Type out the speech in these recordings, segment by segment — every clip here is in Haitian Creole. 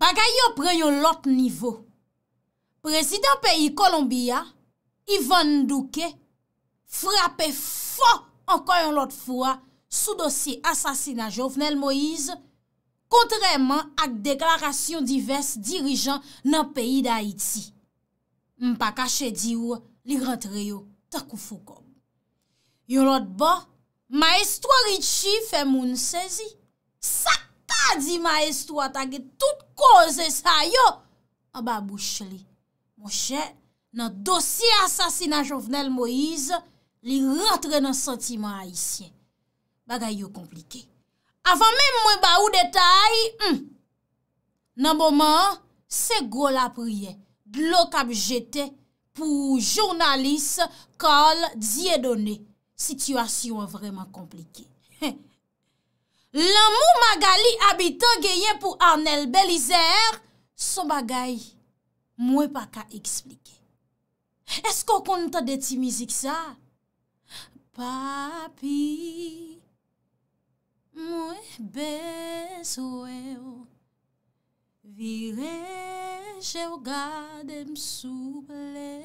Paka yo pre yon lot nivou. Prezident peyi Kolombiya, Ivan Ndouke, frape fò ankon yon lot fwa sou dosi asasina Jovnel Moïse, kontreman ak deklarasyon divers dirijan nan peyi da Haiti. Mpa kache di ou li rentre yo takou fokom. Yon lot bo, ma estwa richi fe moun sezi. Sa! Adi ma estwa ta ge tout koze sa yo An ba bouch li Monshe, nan dosye asasina Jovenel Moise Li rentre nan sentimen Haitien Bagay yo komplike Afan men mwen ba ou detay hmm. Nan boman, se go la priye Blok ap jete pou jounalise Kol Diedone Sityasyon vreman komplike La mou magali abiton geyen pou Arnel Belizer, sou bagay mwen pa ka eksplike. Esko kon ta deti mizik sa? Papi, mwen bezwe ou, vireje ou gade msou le,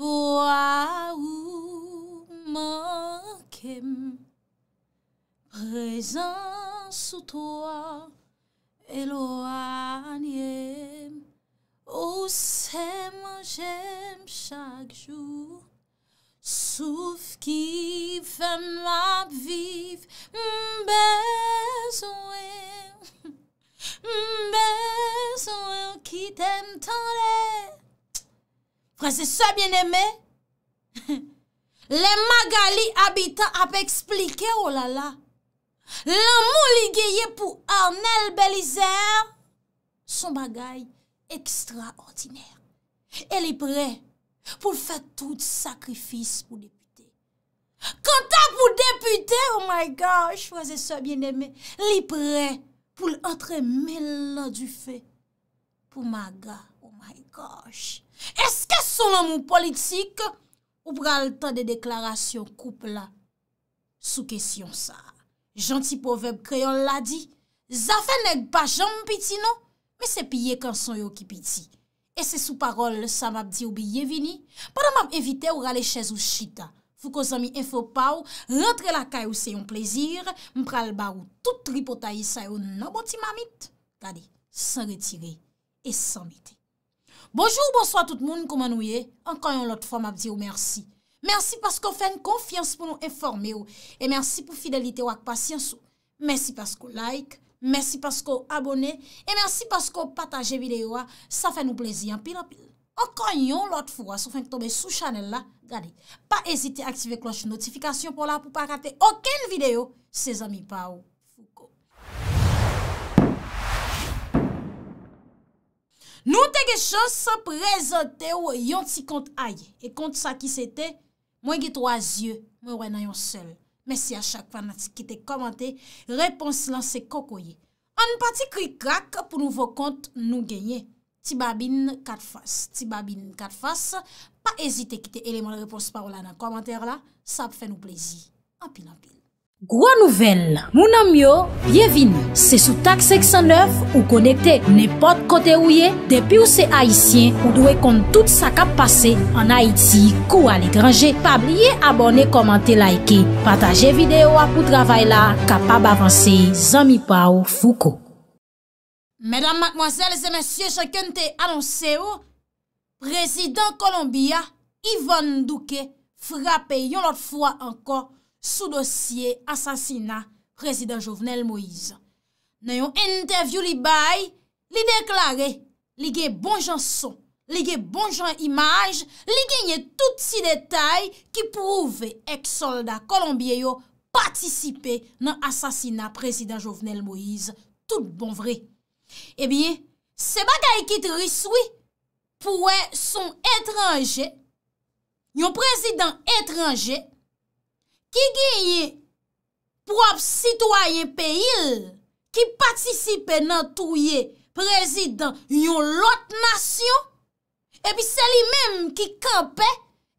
wawou mankem. Prezen sou to a, e lo anye, ou se manje chak jou, souf ki fen la viv, mbezwe, mbezwe ki tem tanre. Prese sa bieneme, le magali abita ap eksplike, oh lala, L'amou li geye pou Arnel Belizer Son bagay Ekstra ordinaire El li pre Pou l'fè tout sakrifis pou depute Kantan pou depute Oh my gosh Fraze so bien eme Li pre pou l'otre mel la du fe Pou maga Oh my gosh Eske son amou politik Ou pral tan de deklarasyon Koupe la Sou kesyon sa Janti poveb kreyon la di, zafen neg pa jan mpiti no, me se piye kan son yo ki piti. E se sou parol sa mabdi ou biye vini, padan mab evite ou rale chez ou chita. Fou ko zami enfopaw, rentre la kay ou se yon plezir, mpral barou tout ripotayi sa yo nan boti mamit. Tade, san retire, e san mite. Bojou, bonsoa tout moun kouman ouye, ankan yon lot fwa mabdi ou mersi. Mersi pasko fèn konfians pou nou informe ou. E mersi pou fidelite ou ak pasyans ou. Mersi pasko like. Mersi pasko abone. E mersi pasko pataje videyo ou. Sa fè nou plezi anpil anpil. Okan yon lot fwa. Sou fèn tobe sou chanel la. Gade. Pa ezite aktive kloche notifikasyon pou la. Pou pa kate oken videyo. Se zami pa ou. Fouko. Nou teke chos se prezante ou yon ti kont ay. E kont sa ki se te. Mwen gite wazye, mwen wè nan yon sel. Mèsi a chakpan nati kite komante, reponsi lan se kokoye. An pati kri krak pou nouvo kont nou genye. Ti babin katfas, ti babin katfas. Pa ezite kite eleman reponsi parola nan komante la, sa ap fè nou plezi. Apin, apin. Gwa nouvel, mounan myo, byevini, se sou tak 609 ou konekte nepot kote ouye, depi ou se haisyen ou dwe kont tout sa kap pase an Haiti kou al ekranje, pa blye abone komante laike, pataje videyo apou travay la kapab avanse zami pa ou fuko. Medan makmwazel se mensye chakante anonse ou, prezident Kolombiya, Yvonne Ndouke, frape yon lot fwa ankon, sou dosye asasina Prezident Jovenel Moïse. Nan yon interview li bay, li deklare li gen bon janson, li gen bon jans imaj, li gen yon tout si detay ki pouve ek soldat Kolombieyo patisipe nan asasina Prezident Jovenel Moïse, tout bon vre. Ebi, eh se bagay kit riswi pouwe son etranje, yon prezident etranje, Ki geye prop sitwoyen pe il, ki patisipe nan touye prezident yon lot nasyon, epi se li menm ki kampe,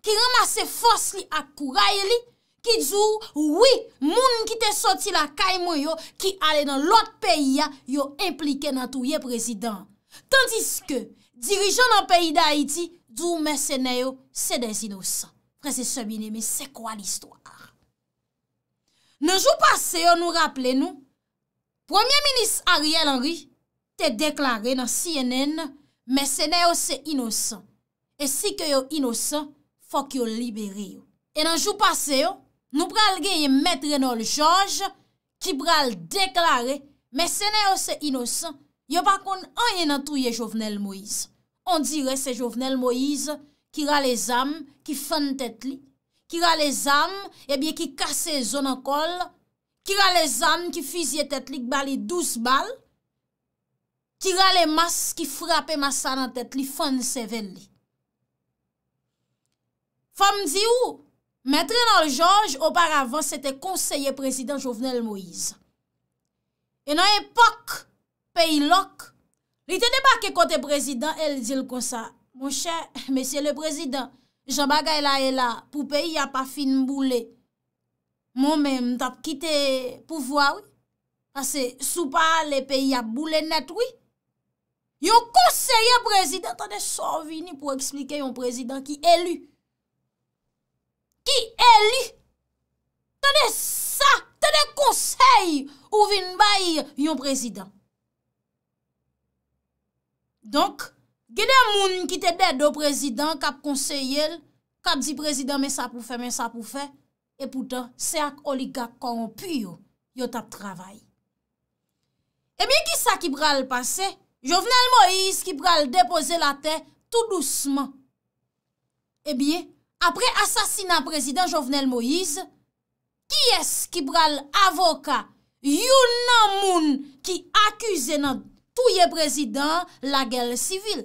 ki ramase fos li ak kou raye li, ki djou, oui, moun ki te soti la kaymou yo, ki ale nan lot pe ya, yo implike nan touye prezident. Tandis ke, dirijon nan peyi da Haiti, djou mersene yo, se de zinousan. Prese Sebinem, se kwa l'istwaka? Nanjou pase yo nou rappele nou, Premier Minis Ariel Henry te deklare nan CNN, mè sè nè yo se inosan, e si ke yo inosan, fòk yo liberi yo. E nanjou pase yo, nou pral genye Mètre Nol George, ki pral deklare mè sè nè yo se inosan, yo bakoun anye nan truye Jovenel Moïse. On dire se Jovenel Moïse ki rale zam, ki fèn tèt li, ki ra le zan, ebyen ki kase zonankol, ki ra le zan ki fizye tet li kbali douz bal, ki ra le mas ki frape masan an tet li fan seveli. Fem di ou, mètre nan George, oparavan se te konseye prezident Jovenel Moïse. E nan epok, peyi lok, li te debake kote prezident, el di l kon sa, mèche, mèche le prezident, Jan bagay la e la, pou peyi ap pa fin boule, moun men mtap kite pouvwa, kase sou pa le peyi ap boule net, yon konseyè prezident, tade son vini pou eksplike yon prezident ki elu. Ki elu! Tade sa, tade konsey, ou vin bay yon prezident. Donk, Gede moun ki te dede o prezident kap konseyel, kap di prezident men sa pou fe, men sa pou fe, e poutan se ak oliga koronpuyo yo tap travay. Ebyen eh ki sa ki pral pase? Jovenel Moïse ki pral depose la te tout douceman. Ebyen, eh apre asasina prezident Jovenel Moïse, ki es ki pral avoka yon nan moun ki akuse nan touye prezident la gel sivil?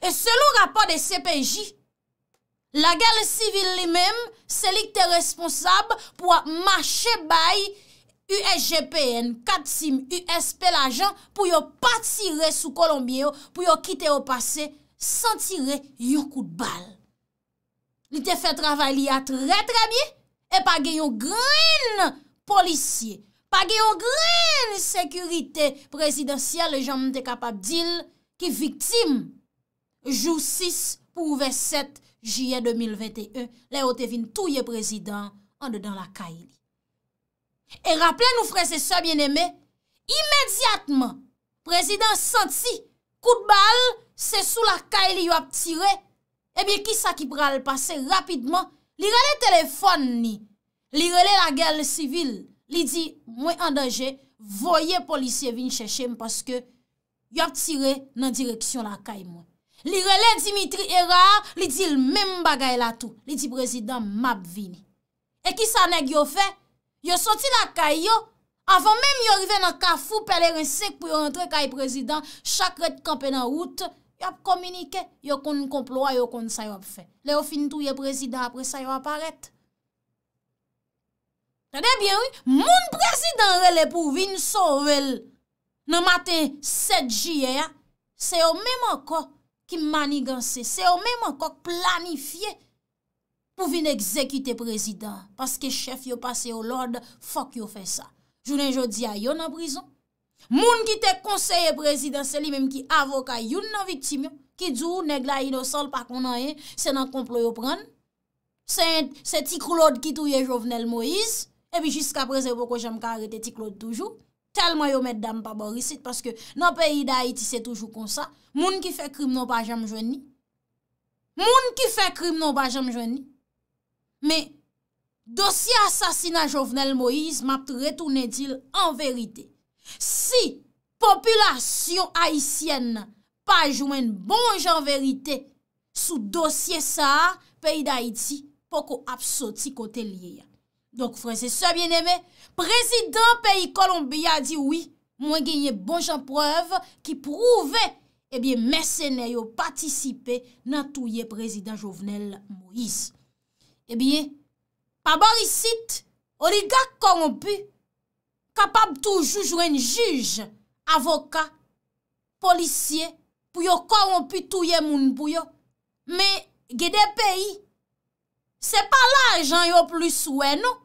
E selou rapor de CPJ La gale sivil li mem Selik te responsab Pwa mache bay USGPN Katsim USP la jan Pwa yo patire sou kolombye yo Pwa yo kite yo pase San tire yon kout bal Ni te fe travay li a tre trebi E pa gen yon green Polisye Pa gen yon green Sekurite prezidential Le jan mte kapab dil ki viktim Jou 6 pou ve 7 jye 2021, le o te vin touye prezident an de dan la ka ili. E rappele nou freze so bien eme, imediatman prezident santi kout bal se sou la ka ili yo ap tire, e bie ki sa ki pral pase rapidman, li rele telefon ni, li rele la gel civil, li di mwen an deje voye polisye vin chèche mwen paske yo ap tire nan direksyon la ka ili mwen. Li rele Dimitri Erard, li di l mèm bagay la tou. Li di prezident map vini. E ki sa neg yo fe? Yo soti la kay yo, avan mèm yo rive nan kafou peler en sek pou yo rentre kay prezident, chakret kampè nan out, yo ap komunike, yo konn komplwa, yo konn sa yo ap fe. Le yo finitou ye prezident apre sa yo aparet. Tade bien wè, moun prezident rele pou vin sovel nan maten 7 jiyè ya, se yo mèm anko. Ki maniganse, se yo menman kok planifiye pou vin ekzekyte prezident. Paske chef yo pase yo lorde, fok yo fe sa. Jounen jo di a yon nan prizon. Moun ki te konseye prezident, se li menm ki avoka yon nan vitim yo, ki djou negla inosol pak moun anye, se nan komplo yo pren. Se ti klode ki touye jovenel Moïse, e bi jiska prezè poko jenm ka arete ti klode toujouk. Telman yo met dam pa borisit, paske nan peyi da Haiti se toujou konsa, moun ki fe krim non pa jam jwen ni. Moun ki fe krim non pa jam jwen ni. Me, dosye asasina jovenel Moïse, map retounen dil an verite. Si, populasyon Haitienne, pa jwen bon jan verite, sou dosye sa, peyi da Haiti, poko apsoti kote liye. Donk frese se bieneme, Prezident peyi Kolombiya di wè, mwen genye bon jan preve ki prouve, ebyen mersenè yo patisipe nan touye prezident Jovenel Moïse. Ebyen, pa barisit, oligak korompi, kapab tou jujwen juj, avoka, polisye, pou yo korompi touye moun pou yo. Men, genye peyi, se pa la jan yo plus wè nou,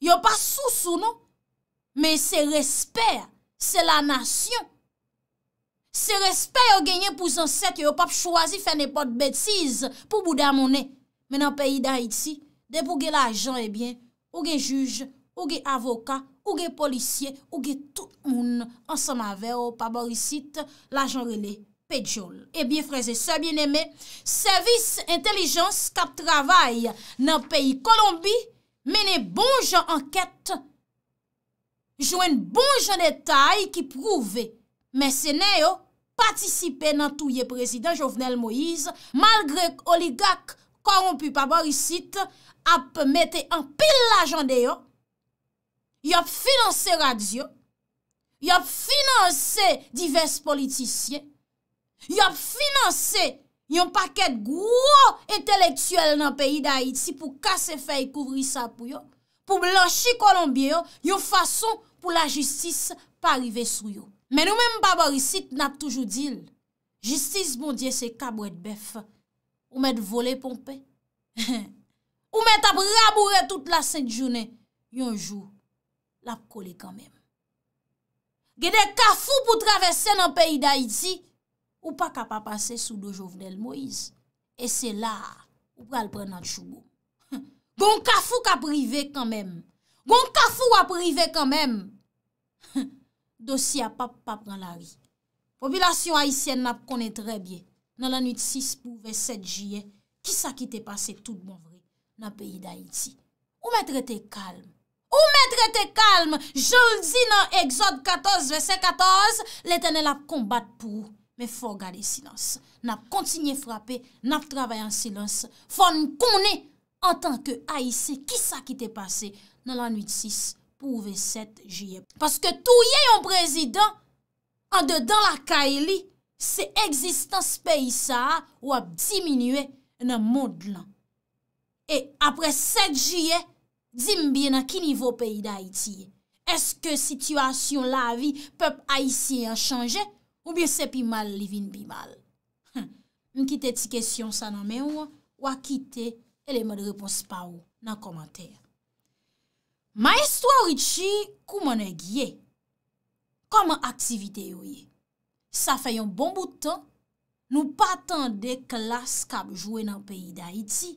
Yo pa sou sou nou. Men se respè, se la nasyon. Se respè yo genye pou zansèk yo yo pap chwazi fè nepot betiz pou boudamone. Men nan peyi da iti, de pou ge la ajan e eh bien, ou ge juj, ou ge avoka, ou ge polisye, ou ge tout moun, ansama veyo, pa borisit, la ajan rele, pejol. Ebyen eh freze, se bien eme, servis, intelijans, kap travay nan peyi Kolombi, mène bon jan anket, jwen bon jan detay ki prouve, mè se nè yo, patisipe nan touye prezident Jovenel Moïse, malgre oligak korompu pa barisite, ap mette an pil la jan de yo, yop finanse radio, yop finanse divers politisyen, yop finanse Yon paket gwo entelektuel nan peyi d'Haïti pou kase fey kouvri sa pou yon. Pou blanchi kolombiyon, yon fason pou la jistis pa arrive sou yon. Men ou men mbaba rissit nap toujou dil. Jistis bondye se kabwet bef. Ou men volè pompè. Ou men tap raboure tout la sèd jounè. Yon jou, lap kole kwa mèm. Gede kafou pou travesse nan peyi d'Haïti. Ou pa ka pa pase sou do jovnel Moïse. E se la, ou ka al pre nan chougo. Gon ka fou ka prive kanmen. Gon ka fou a prive kanmen. Dosya pap pap nan la ri. Popilasyon Haitien nap konen tre bie. Nan lanit 6 pou ve 7 jye, ki sa ki te pase tout bon vre na peyi d'Haiti. Ou mètre te kalm. Ou mètre te kalm. Jol zi nan exot 14 ve 5-14, lete nel ap kombat pou ou. Me fò gade silans. Nap kontinye frape, nap travaye an silans. Fò n kounen an tanke A.I.C. Ki sa ki te pase nan l'an 8-6 pou v7 jye. Paske tou ye yon prezident an de dan la ka e li, se egzistans peyi sa a wap diminue nan mod lan. E apre 7 jye, dimbyen an ki nivou peyi da A.I.C. Eske situasyon la vi, pep A.I.C. a chanje? Ou bye sepi mal livin bi mal? Nkite ti kesyon sa nan men wakite eleman de repons pa wou nan komantèr. Ma estwari chi koumane gye. Koumane gye, koman aktivite yoye, sa fè yon bon boutan nou patan de klas kap jwè nan peyi da iti.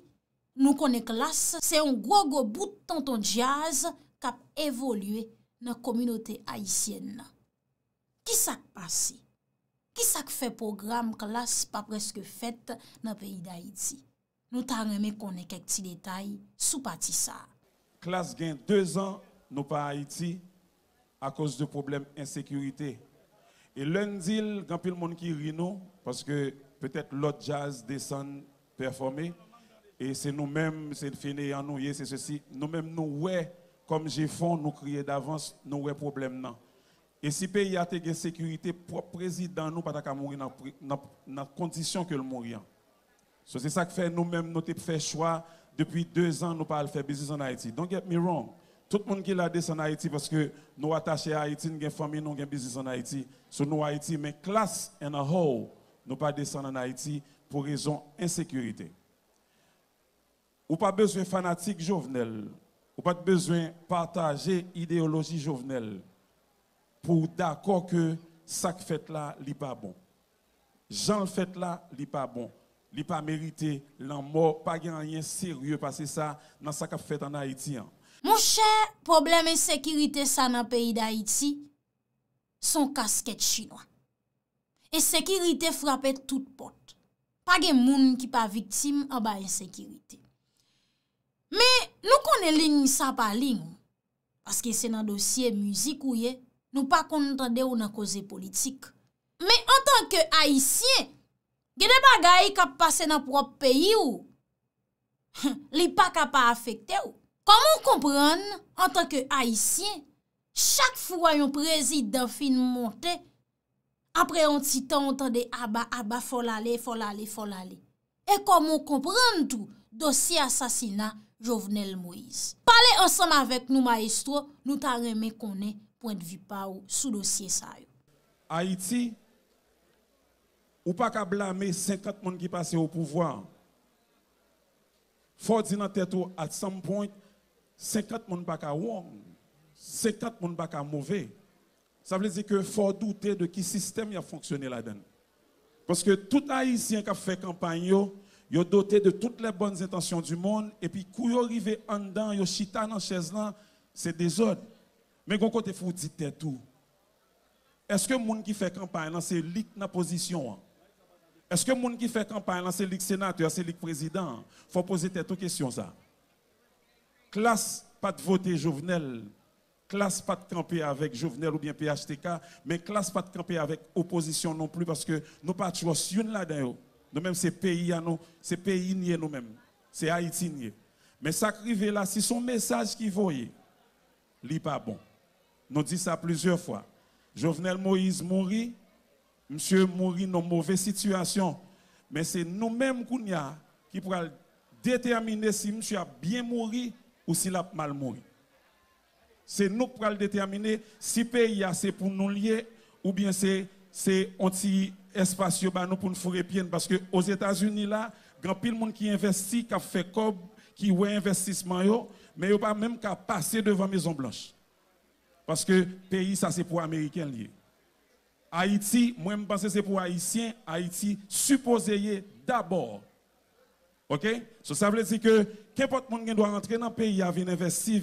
Nou konen klas se yon gwo go boutan ton jaz kap evolye nan kominote aisyen nan. Ki sak pasi? qui ça fait programme classe pas presque fait dans le pays d'Haïti Nous t'a qu'on ait quelques petits détails sous parti ça. Classe gagne deux ans, nous pas Haïti, à cause de problèmes d'insécurité. Et lundi, il y a monde qui rient, parce que peut-être l'autre jazz descend performer. Et c'est nous-mêmes, c'est fini en nous, c'est ceci. Nous-mêmes, nous, ouais, comme j'ai fais, nous crier d'avance, nous, ouais, problème, non. Et si le pays a une sécurité, le président nous pas mourir dans la condition que le mourir. c'est ça que fait nous-mêmes, nous avons fait choix depuis deux ans, nous pas faire business en Haïti. Don't get me wrong. Tout le monde qui l'a descendu en Haïti parce que nous attachés à Haïti, nous avons famille, nous avons business en Haïti. So, nous Haïti, mais classe en a whole, nous pas descendre en Haïti pour raison insécurité. Ou pas besoin fanatique jovenel. Ou pas besoin partager idéologie jovenel pour d'accord que ça que fait là, n'est pas bon. Jean fait là, n'est pas bon. n'est pas mérité, La mort, pas rien sérieux parce que ça dans ça a fait en Haïti. Hein. Mon cher, problème de sécurité ça dans le pays d'Haïti, son casquette chinois. Et sécurité frappe toute porte. Pas de monde qui pas victime en bas sécurité. Mais nous connaissons ligne ça par ligne. Parce que c'est dans le dossier musique ou est Nou pa kontande ou nan koze politik. Me an tanke haisyen, gede bagay kap pase nan prop peyi ou, li pa kapa afekte ou. Komon kompran, an tanke haisyen, chak fwa yon prezid da fin monte, apre an titan, an tanke aba, ah aba, ah fol ale, fol ale, fol ale. E komon kompran tou, dosi asasina Jovenel Moise. Pale ansan avek nou maestro, nou tan reme konen, point de vue par sous dossier ça. Haïti, ou pas qu'à blâmer 50 monde qui passaient au pouvoir. Il faut dire tête, à at point, 50 monde pas qu'à wong, 50 monde pas qu'à mauvais. Ça veut dire que faut douter de qui système a fonctionné là-dedans. Parce que tout Haïtien qui a fait campagne, il est doté de toutes les bonnes intentions du monde, et puis quand il arrive en dedans, il chita dans la chaise, c'est des autres. Mais quand côté faut tout. Est-ce que monde qui fait campagne c'est l'opposition? position hein? Est-ce que monde qui fait campagne c'est lui sénateur, c'est lui président Faut poser tête aux questions ça. Classe pas de voter Jovenel, classe pas de camper avec Jovenel ou bien PHTK, mais classe pas de camper avec opposition non plus parce que nous pas de choix là-dedans. Nous même c'est pays à nous, c'est pays nié nous mêmes, c'est Haïti nié. Mais ça arrive là, si son message qui voyait, n'est pas bon. Nous dit ça plusieurs fois. Jovenel Moïse mourit, monsieur mourit dans une mauvaise situation. Mais c'est nous-mêmes qui pourrons déterminer si monsieur a bien mouru ou s'il a mal mouru. C'est nous qui pourrons déterminer si le pays c'est pour nous lier ou bien c'est c'est anti-espace bah, pour nous faire bien. parce que aux États-Unis là, grand pile monde qui investit, qui a fait cob, qui ou investissement yo, mais ils pas même qu'à passer devant Maison Blanche. Parce que pays, ça c'est pour Américains liés. Haïti, moi je pense que c'est pour Haïtiens. Haïti, supposé d'abord. OK? ça veut dire que qu'importe monde qui doit rentrer dans le pays, il venir investir,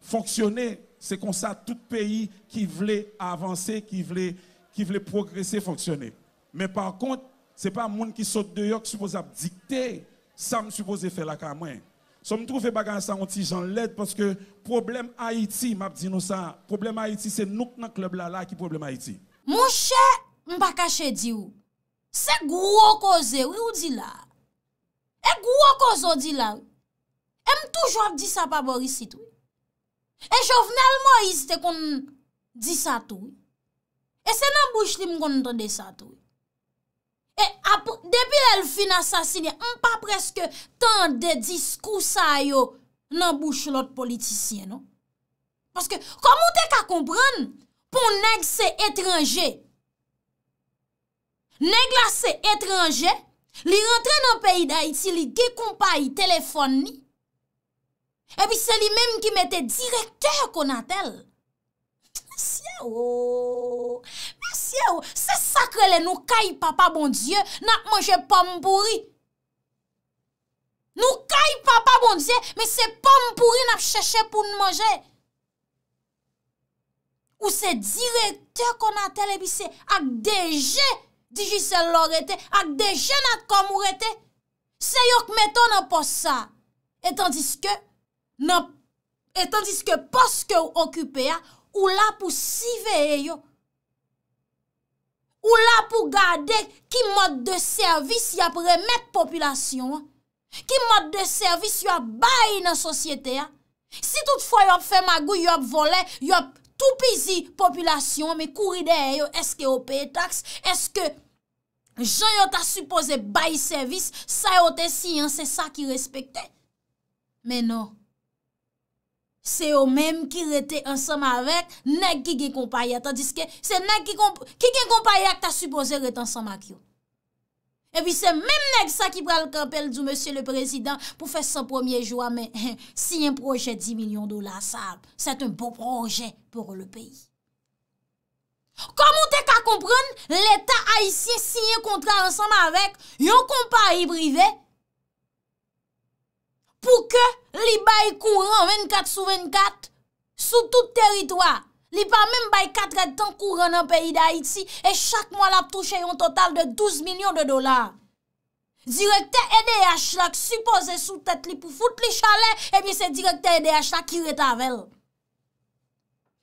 fonctionner, c'est comme ça tout pays qui voulait avancer, qui voulait, qui progresser, fonctionner. Mais par contre, ce n'est pas monde qui saute de dehors qui suppose dicter ça me supposé faire la carrière. Som troufe bagan sa onti jan led paske problem Haiti map di nou sa. Problem Haiti se nouk nan klub la la ki problem Haiti. Mwen che mpa kache di ou. Se gwo koze ou di la. E gwo kozo di la. E m toujwa di sa pa boris itou. E jovnel mwa izite kon di sa tou. E se nan bouch li mkon ton de sa tou. E depi lè l fin asasini, an pa preske tan de diskousa yo nan bouch l ot politisyen, no? Paske, komon te ka kompran, pon neg se etranje. Neg la se etranje, li rentre nan peyi da iti, li gekon pa yi telefon ni. E pi se li menm ki mette direk kèk kon atel. Si ya o... Oh! Se sakre le nou kayi papa bon diye nan ap manje pampouri. Nou kayi papa bon diye men se pampouri nan ap chache pou nan manje. Ou se direkte kon a telebise ak deje dijise lorete, ak deje nan ak kamurete. Se yo kmeton nan pos sa. Etan diske non, pos ke ou okupe ya, ou la pou siveye yo. ou la pou gade ki mod de servis y ap remet popilasyon, ki mod de servis y ap bayi nan sosyete, si toutfwa y ap fè magou, y ap vole, y ap toupizi popilasyon, me kouri de e yo, eske ope etaks, eske jan yo ta supose bayi servis, sa yo te si y an, se sa ki respekte, menon. Se yo menm ki rete ansanm avek, nek ki gen kompanya. Tandiske, se nek ki gen kompanya ki ta supose rete ansanm ak yo. E pi se menm nek sa ki pral kapel du monsye le prezidant pou fe sa promye jwa. Men, si yon proje 10 milyon dola sa, set un bon proje pou le peyi. Komon te ka kompran, leta a isye si yon kontra ansanm avek, yon kompanyi brive, pou ke li bay kou ran 24 sou 24 sou tout teritwa. Li pa men bay 4 etan kou ran an peyi da iti, e chak mwa la ptouche yon total de 12 milyon de dolar. Direkte EDH la ki suppose sou tet li pou fout li chale, e mi se direkte EDH la ki retavel.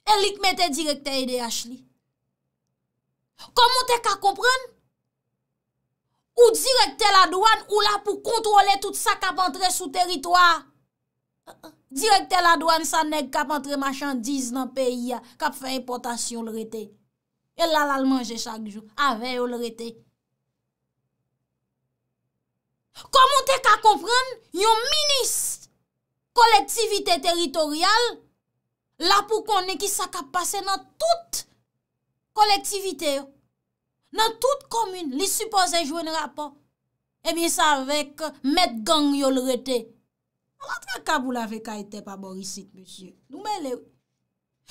E li k mette direkte EDH li. Koman te ka kompran? Ou direkte la douan ou la pou kontrole tout sa kap antre sou teritwa. Direkte la douan sa neg kap antre machandiz nan peyi ya. Kap fe importasyon lor ete. El la la manje chak jou. A ve yo lor ete. Komon te ka kompran yon minis kolektivite teritorial. La pou konen ki sa kap pase nan tout kolektivite yo. Nan tout komune, li suppose jwen rapor. Ebi eh sa vek euh, met gang yon rete. An atre kabou la vek a ite pa borisite, lusye. Nou me le ou.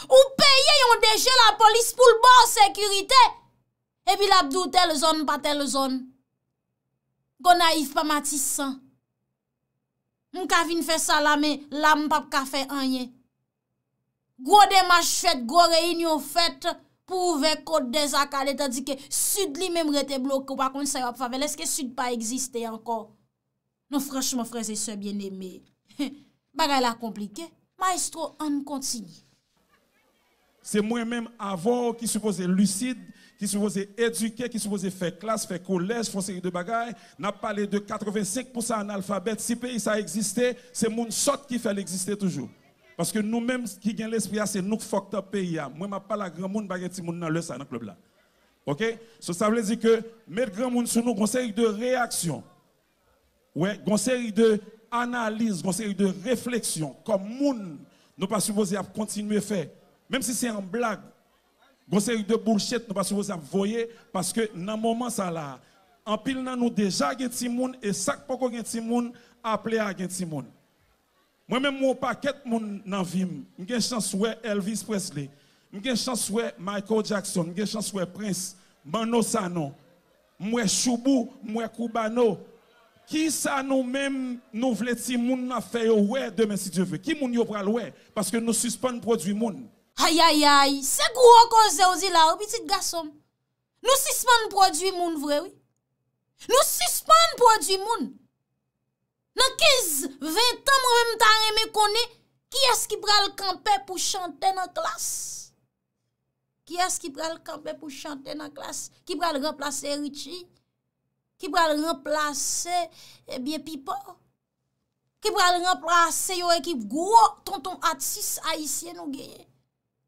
Ou peye yon deje la polis pou l'bon sekurite. Ebi eh la bdou tel zon pa tel zon. Gona if pa matis sa. Mou ka vin fe salame, la mpap ka fe anye. Gwo demache fet, gwo reynyo fet. pour côte des acalés, tandis que sud lui même était bloqué, par contre, ça va Est-ce que sud pas existé encore? Non, franchement, frères et sœurs bien-aimés, bagaille la compliqué. Maestro, on continue. C'est moi-même avant qui supposé lucide, qui supposé éduquer, qui supposé faire classe, faire collège, faire série de bagailles. N'a pas parlé de 85% alphabet Si pays ça existait, c'est mon sort qui fait l'exister toujours. Parce que nous-mêmes qui gagnons l'esprit, c'est nous qui fucked up pays. Moi, je parle à grand monde, pas petit monde dans le ça dans le club là. OK ça veut dire que mettre grand monde sur nous, une de réaction. Ouais, une série de analyses, une série de réflexions comme monde nous pas supposés à continuer à faire même si c'est en blague. Une série de bullshit nous pas supposés à voyer parce que dans moment ça là, en pile nous nous déjà des monde. et ça pas des monde, appelé à des monde. Moi-même, mon paquet, mon vie, j'ai chance ouais Elvis Presley, j'ai chance ouais Michael Jackson, j'ai chance ouais Prince, Mano Sano, moi Choubou, moi cubano. Qui ça nous même nous voulons si moun n'a fait ouais demain si Dieu veut? Qui nous yo pral ouais? Parce que nous suspendons produit moun. Aïe aïe aïe, c'est gros cause aussi là, petit garçon. Nous suspendons produit moun vrai, oui. Nous suspendons produit moun. Nan 15, 20 an mwen mwen ta reme kone, ki as ki pral kampe pou chante nan klas? Ki as ki pral kampe pou chante nan klas? Ki pral remplase Ritchie? Ki pral remplase, ebye, eh Pipo? Ki pral remplase yo ekip gwo, tonton atsis a isye nou genye?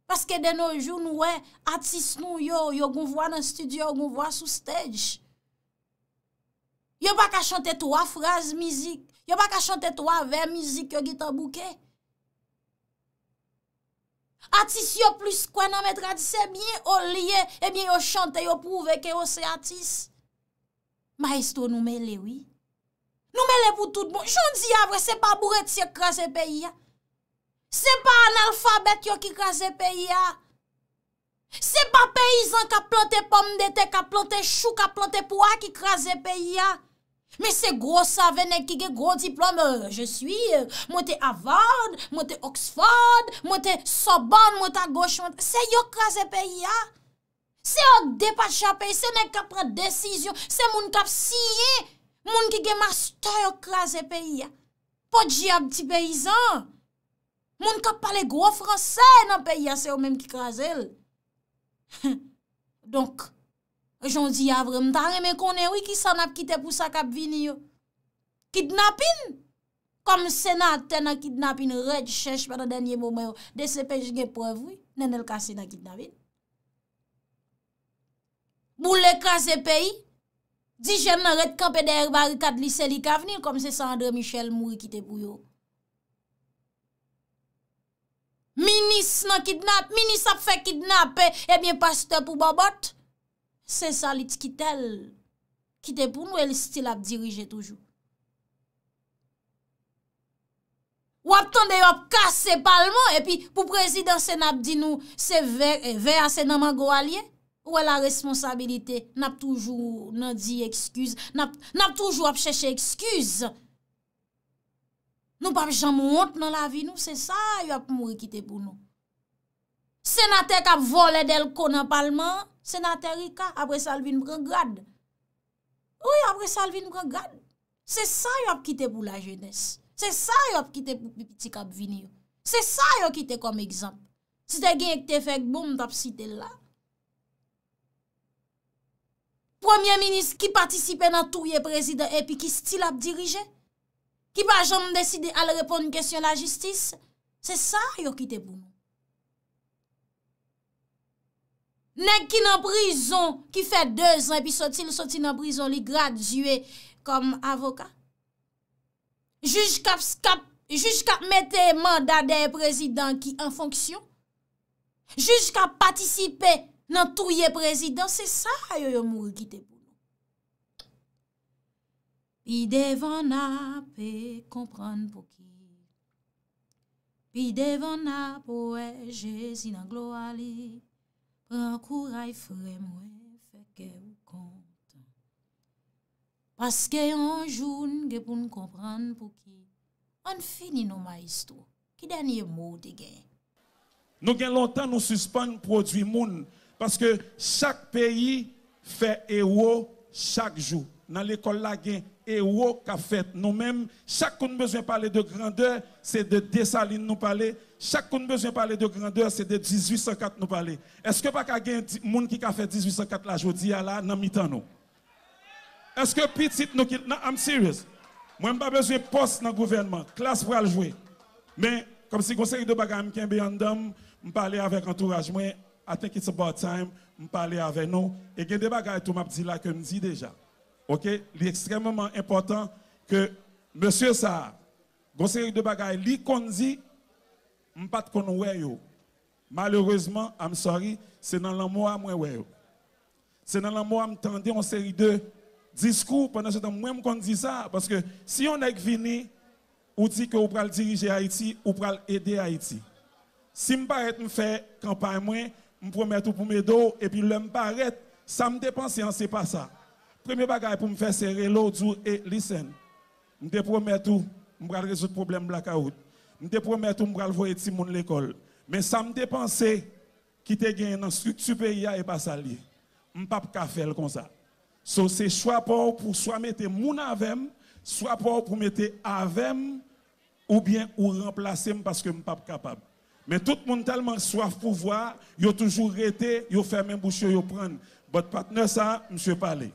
Paske den nou joun nou we, atsis nou yo, yo goun vwa nan studio, yo goun vwa sou stage. Yo baka chante 3 fraz mizik, Yo bak a chante to a ver mizik yo gitan bouke. Atis yo plus kwen nan metradise, miye yo liye, e eh miye yo chante, yo prouve ke yo se atis. Maestro noumele oui. Noumele pou tout bon. Joun di avre, se pa bourreti yo krasen peyi ya. Se pa analfabet yo ki krasen peyi ya. Se pa peyizan ka plante pom dete, ka plante chou, ka plante poua ki krasen peyi ya. Me se gros savene ki ge gros diplome, je suis, euh, mwote avan, mwote oxford, mwote soban, mwote agoshman, se yo krasen peyi ya. Se yo depache a peyi, se ne kapre desisyon, se mwone kap siye, mwone ki ge master krasen peyi ya. Po diyab ti peyizan, mwone kap pale gros franse nan peyi ya, se yo menm ki krasel. Donk, ke joun di avre mtare, men konen wè ki san ap kite pou sa kap vini yo. Kidnapin! Kom senat ten a kidnapin, rèd chèche pa nan denye momen yo. De sepej gen prev wè, nen el kase na kidnapin. Bou le kase peyi, di jèn nan rèd kap edèr bari kat lise li kavni, kom se Sandra Michel mwè kite pou yo. Minis nan kidnap, minis ap fè kidnapè, e mwen pastè pou babot, Se sa lit kitel, kitel pou nou, el stil ap dirije toujou. Ou ap tonde yo ap kase palman, epi pou prezident se nap di nou, se ve a eh, senaman go alye, ou el a responsabilite, nap toujou nan di ekskuse, nap toujou ap cheshe ekskuse. Nou pa jaman ont nan la vi nou, se sa yo ap mouye kitel pou nou. Senatek ap vole del konan palman, Senaterika apre Salvin Bregrad. Oui, apre Salvin Bregrad. Se sa yo ap kite pou la jeunesse. Se sa yo ap kite pou piti kap vinir. Se sa yo kite kom ekzamp. Se te gen ek te fek boum tap si te la. Premier ministre ki patisipe nan touye prezident epi ki stil ap dirije. Ki pa jom deside al repon kestyon la jistis. Se sa yo kite pou nou. Nèk ki nan prison ki fè deux an, pi sotin, sotin nan prison li gradywe kom avoka. Juj kap metè manda de prezident ki an fonksyon. Juj kap patisipe nan touye prezident. Se sa, yo yo mou yu kite pou. Pi devon api kompran pou ki. Pi devon api pou e jezi nan glo alip. Prends courage, frère, moi, fais que vous compte. Parce que un jour, je pour nous comprendre pour qui on finit nos histoires. Qui dernier mot de gain? Nous avons longtemps nous suspendre produit monde. Parce que chaque pays fait héros chaque jour. Dans l'école, là, il et héros qu'a fait nous-mêmes. Chacun besoin de parler de grandeur, c'est de Dessaline nous parler. Chaque Chacun besoin de parler de grandeur, c'est de 1804 nous parler. Est-ce que pas qu'il y a des qui a fait 1804 la aujourd'hui là, dans mi-temps nous? Est-ce que petit nous qui... Non, I'm serious. Moi, je pas besoin de poste dans le gouvernement. Classe pour aller jouer. Mais, comme si on de bagages qui en dame, je parle avec entourage, Moi, I think it's time, je avec nous. Et il y a des choses que je là dis déjà. OK, il est extrêmement important que monsieur ça, une série de qu'on li je qu'on kon yo. Malheureusement, I'm sorry, c'est dans l'amour à moi yo. C'est dans l'amour à m'tendé en série de discours pendant ce temps moi me dit ça parce que si on est venu, ou dit que vous pral diriger Haïti ou pral aider Haïti. Si je paraît me faire campagne je promets tout pour mes dos et puis pas arrête, ça me dépenser sait pas ça. Premier bagage pour me faire serrer l'eau du et listen. Je te promets tout, je vais résoudre le problème blackout. Je te promets tout, je vais envoyer à l'école. Mais ça me dépense qui te gagner dans la structure pays et pas ça Je ne peux pas faire comme ça. So, c'est soit pour, soit mettre mon avec, soit pour, pour mettre avec, ou bien ou remplacer parce que je ne suis pas capable. Mais tout le monde tellement soif pouvoir, y a toujours été, y a fermé bouche, a prendre Votre partenaire, ça, monsieur Palais.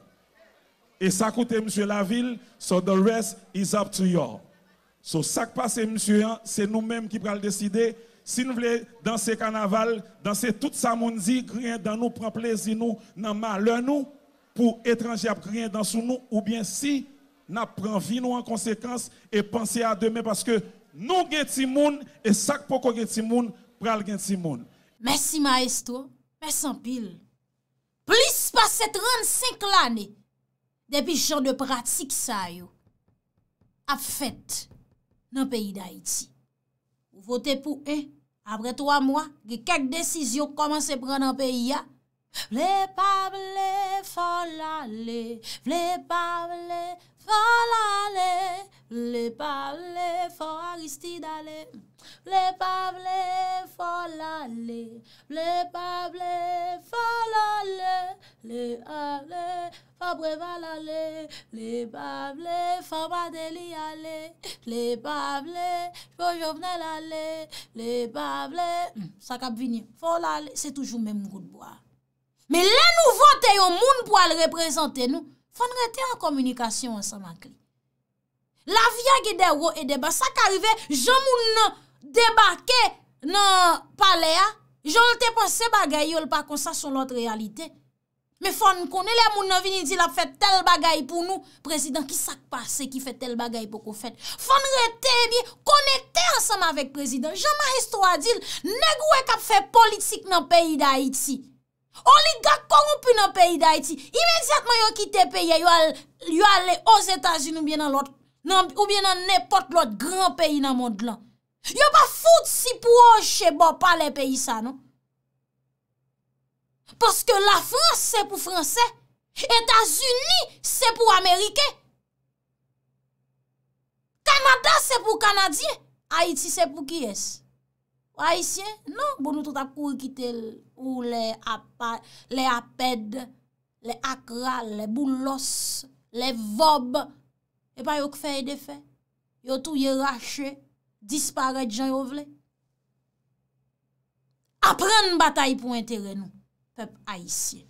Et ça coûte monsieur la ville, so the rest is up to you. So ça qui passe monsieur, hein, c'est nous-mêmes qui prenons le décider. Si nous voulons danser carnaval, danser tout ça, mon dit, rien dans nous, prend plaisir nous, dans malheur nous, pour étrangers, rien dans nous, ou bien si nous prenons vie nous en conséquence et penser à demain parce que nous avons des gens et ça peut qu'on être des gens, pral des monde. Merci maestro, merci en pile. Plus de 35 l'année Depi chan de pratik sa yo, ap fèt nan peyi da iti. Vote pou e, apre 3 mwa, ge kek desisyon koman se pran nan peyi ya. Vle pa vle, fol ale, vle pa vle, fol ale. Fa la le, le pa le, fa Aristide a le, le pa le, fa la le, le pa le, fa la le, le a le, fa Breval a le, le pa le, fa Badeli a le, le pa le, Fajovnel a le, le pa le, sa kap vini, fa la le, se toujou mèm vrou dboa. Mè lè nou vante yo moun pou al represente nou. Fon rete an komunikasyon an san makli. La via gede ro e deba. Sa ka rive, jan moun nan debake nan pale a. Jol te pase bagayol pa konsa son lot realite. Me fon kone le moun nan vini di la fete tel bagay pou nou. Prezident ki sak pase ki fete tel bagay pou ko fete. Fon rete e biye, konekte an san mavek prezident. Jan ma restwa dil, negwe kap fe politik nan peyi da iti. On li gag kon ou pi nan peyi d'Haïti. Imediatman yo kite peye, yo ale os Etats-Unis ou bien nan l'ot. Ou bien nan nepot l'ot, gran peyi nan mod lan. Yo pa foud si pou o chebo pa le peyi sa, non? Paske la France se pou Fransè. Etats-Unis se pou Amerike. Kanada se pou Kanadi. Haïti se pou kiyes? Haïtien? Non, bon nou tout ap kou kite l... Ou lè apèd, lè akral, lè boulos, lè vob. E pa yo kfeye defè? Yo tou ye rache, dispare djen yo vle? A pren batay pou entere nou, pep e a isye.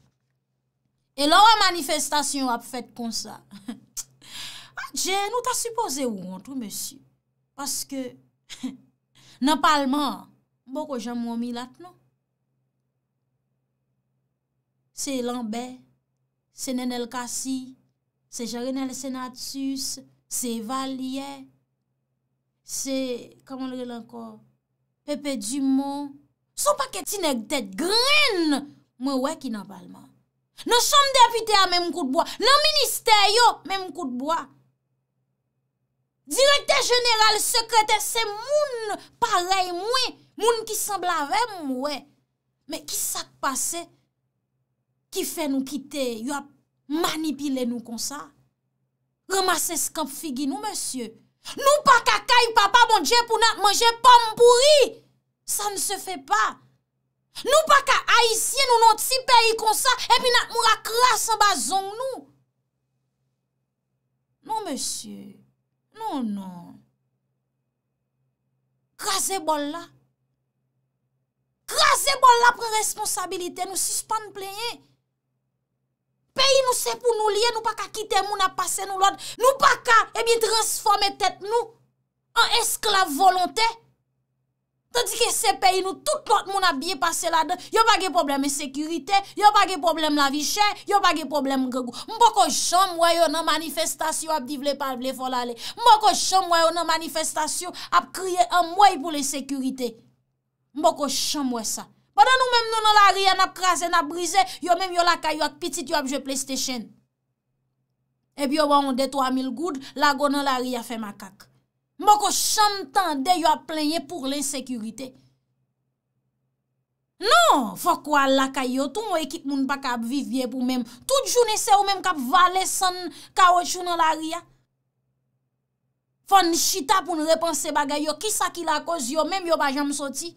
E lò wè manifestasyon ap fèt kon sa. Adjen, nou ta suppose wontou, mesi? Paske nan palman, mbo ko jèm wè mi lat nou. Se Lambe, se Nenel Kassi, se Jarenel Senatus, se Valier, se, kaman loril ankor, Pepe Dumont. Sou pa keti nek det gren, mwen wey ki nan valman. Non som depite a menm koutboa, non minister yo menm koutboa. Direkte general, sekrete, se moun parey mwen, moun ki semblave mwen. Me ki sak pase mwen? Ki fe nou kite, yo ap manipile nou konsa. Remase skanp figi nou, monsye. Nou pa kaka yu papa bon dje pou nan manje pampouri. Sa nou se fe pa. Nou pa ka aisyen nou not si peyi konsa, epi nan mou akrasan bazong nou. Non, monsye. Non, non. Krasen bol la. Krasen bol la pre responsabilite nou suspan pleye. Peyi nou se pou nou liye, nou pa ka kite moun ap pase nou lode. Nou pa ka, e eh bin transforme tet nou an esklave volonté. Tadi ke se peyi nou, tout lode moun ap biye pase la de. Yo pa ge probleme sekurite, yo pa ge probleme la vi chè, yo pa ge probleme gègou. Mbo ko chan mwen yo nan manifestasyon ap di vle pal vle fol ale. Mbo ko chan mwen yo nan manifestasyon ap kriye an mwen pou le sekurite. Mbo ko chan mwen sa. Wadan ou menm nou nan la ria nap krasen, nap brise, yo menm yo lakay yo ak pitit yo apje PlayStation. Ebi yo wawon de 3000 goud, lago nan la ria fe makak. Mbok yo chantan de yo ap plenye pou l'insekurite. Non, fok wala lakay yo, tou mwen ekip moun bak ap vivye pou menm. Tout jou nese ou menm kap vale san ka wachou nan la ria. Fon chita pou nou repanse bagay yo, kisa ki la koz yo, menm yo bajan msoti.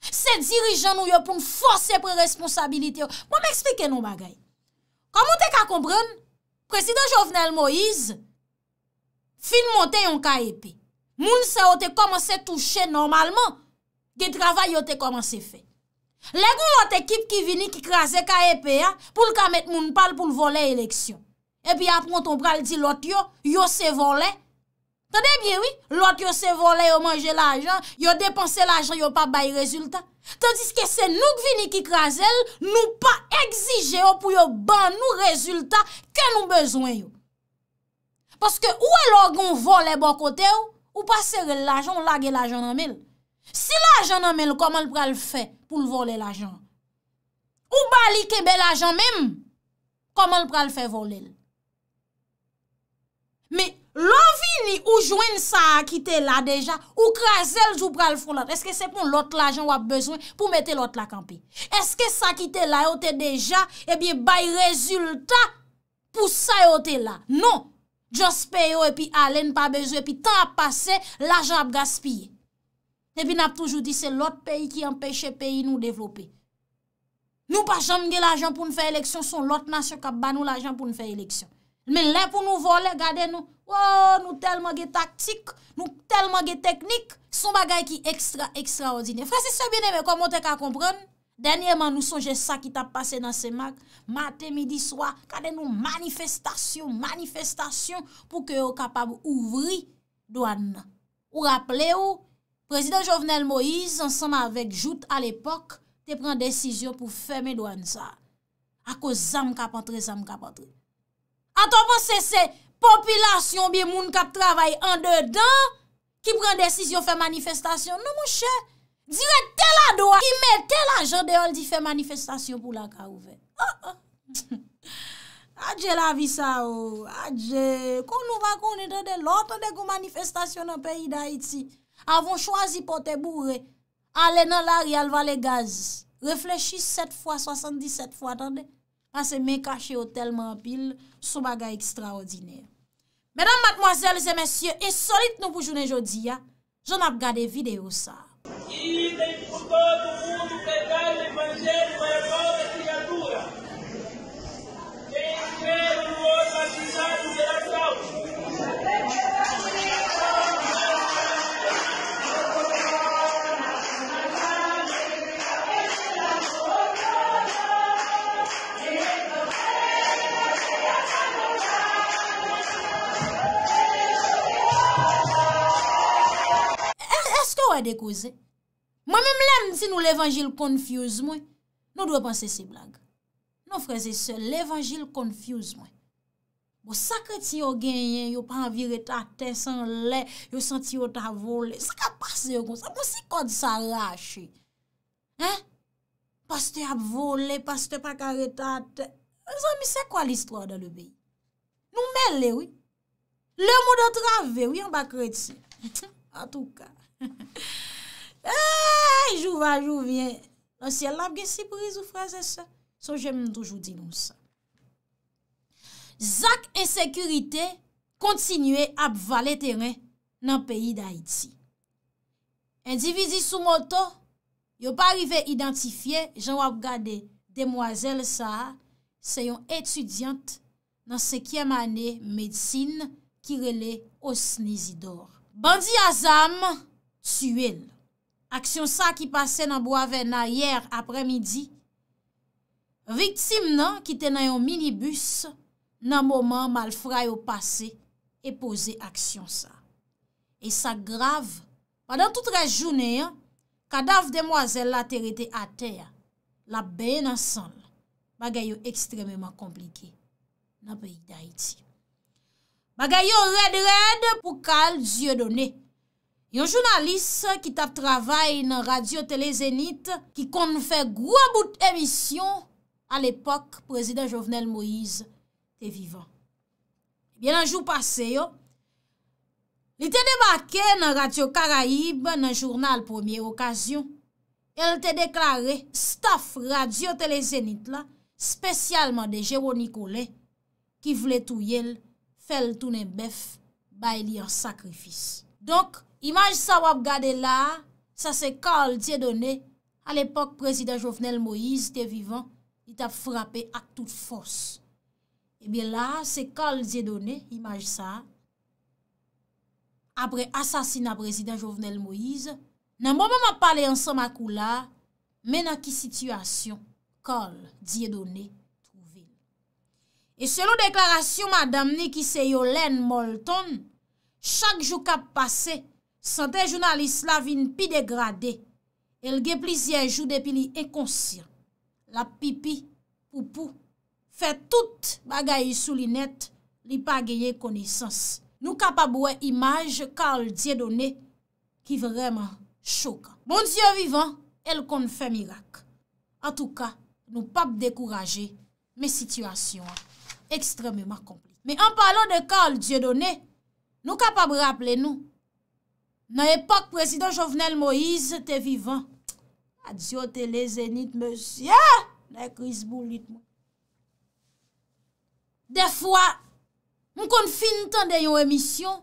Se dirijan nou yo pou m'fose pre-responsabilite yo. Bon, Mwa m'eksplike nou bagay. Koman te ka kompran? Presidant Jovenel Moïse, fin monten yon KEP. Moun se yo te komanse touche normalman. De travay yo te komanse fe. Legou lot ekip ki vini ki krasen KEP ya pou l'ka met moun pal pou l'vole eleksyon. E pi ap monton pral di lot yo, yo se vole eleksyon. Tade bie wè, lòt yo se vole yo manje l'ajan, yo depanse l'ajan, yo pa bay rezultat. Tandis ke se nou k vini ki krasel, nou pa exige yo pou yo ban nou rezultat ke nou bezwen yo. Paske ou e lò gon vole bo kote yo, ou pa sere l'ajan, ou lage l'ajan anmel. Si l'ajan anmel, koman pral fè pou l'vole l'ajan? Ou bali kebe l'ajan mèm, koman pral fè vole l'ajan? Mè, Lo vini ou jwen sa akite la deja, ou krasel jou pral foun la, eske se pou lot la ajan wap bezwen pou mette lot la kampi? Eske sa akite la yo te deja, ebi eh bay rezultat pou sa yo te la? Non! Just pay yo epi alen pa bezwen epi tan ap pase, la ajan ap gaspye. Ebi nap toujou di se lot peyi ki empèche peyi nou devlope. Nou pa janmge la ajan pou nou fè eleksyon, son lot nasyo kap banou la ajan pou nou fè eleksyon. Men lè pou nou vole, gade nou, wò, oh, nou telman ge taktik, nou telman ge teknik, son bagay ki ekstra, ekstra ordine. Fransi sa bine, men, komon te ka kompran, denye man nou sonje sa ki ta pase nan se mag, mate midi swa, gade nou manifestasyon, manifestasyon pou ke yo kapab ouvri douan nan. Ou rappele ou, prezident Jovenel Moïse, ansanman avèk jout al epok, te pran desisyon pou fèmè douan sa. Ako zam kapantre, zam kapantre. A to pa se se, popilasyon bi moun ka travay an de dan, ki pren desisyon fe manifestasyon. Nou mou che, dire tel a doa, ki me tel a jande yon di fe manifestasyon pou la kar ouve. Ah, ah. Adje la vi sa ou, adje. Kon nou va konen de de lot an de kon manifestasyon nan peyi da iti. Avon chwazi po te bourre, ale nan la rial va le gaz. Reflechis set fwa, sasanti set fwa, atande. An se men kache yo telman pil, sou bagay ekstra odine. Mèdam, matmoazèl, zè mèsyè, e solit nou pou jounen jodi ya, joun ap gade videyo sa. dekouze. Mwen mwen mlem si nou l'evangil konfuse mwen. Nou dwe panse se blague. Nou freze se l'evangil konfuse mwen. Mwen sakre ti yo genyen yo pan vir etate, san le yo san ti yo ta vole. Sa ka pase yo konse. Mwen si kod sa lache. Pas te ap vole, pas te pa kare tate. Mwen zan mi se kwa l'istro a dan nou beyi? Nou me le ou. Le moun do trave ou yon bakre ti. A tou ka. Jou va, jou vye Non siye lab gen si pou rizou fraze se So jem m doujou di nou sa Zak en sekurite Kontinue ap vale teren Nan peyi da iti Endivizi sou moto Yo pa rive identifiye Jan wap gade demwazel sa Se yon etudyante Nan sekye mani medsine Ki rele os nizidor Bandi azam Bandi azam Tsu el, aksyon sa ki pase nan boave nan yer apre midi, Riktim nan ki te nan yon minibus nan moman malfrayo pase e pose aksyon sa. E sa grav, padan toutre jounen, Kadav demwazel la terete a ter, la beye nan san, Bagay yo ekstrememan komplike, nan peyi da iti. Bagay yo red red pou kal zye donen, Yon jounalis ki ta travay nan radyo Telezenit ki kon fè gwa bout emisyon al epok prezident Jovenel Moïse te vivan. Bien an jou pase yo, li te debake nan radyo Karaib nan jounal premier okasyon. El te deklare staf radyo Telezenit la spesyalman de Jérô Nicolè ki vle tou yel fel tou ne bef bay li an sakrifis. Donk, Imaj sa wap gade la, sa se Karl Diedoné, al epok prezident Jovenel Moïse te vivan, li ta frape ak tout fos. Ebe eh la, se Karl Diedoné, imaj sa, apre asasina prezident Jovenel Moïse, nan mou mou mwa pale ansan makou la, mena ki situasyon, Karl Diedoné, trouve. E selou deklarasyon madam ni ki se Yolen Molton, chak jou kap pase, Santè jounalist la vin pi degradè, el ge plizye jou depi li ekonsyen. La pipi, poupou, fe tout bagay sou li net, li pa geye koneysans. Nou kapab wè imaj, Karl Diedonè, ki vreman choka. Bon diyo vivan, el kon fè mirak. An tou ka, nou pap dekouraje, me situasyon, ekstremèman komple. Me an palon de Karl Diedonè, nou kapab rapple nou, Na epak, Prezident Jovenel Moïse te vivan. Adjo, Telezenit, Monsier, na Chris Boulit. De fwa, m kon fin tan de yon emisyon,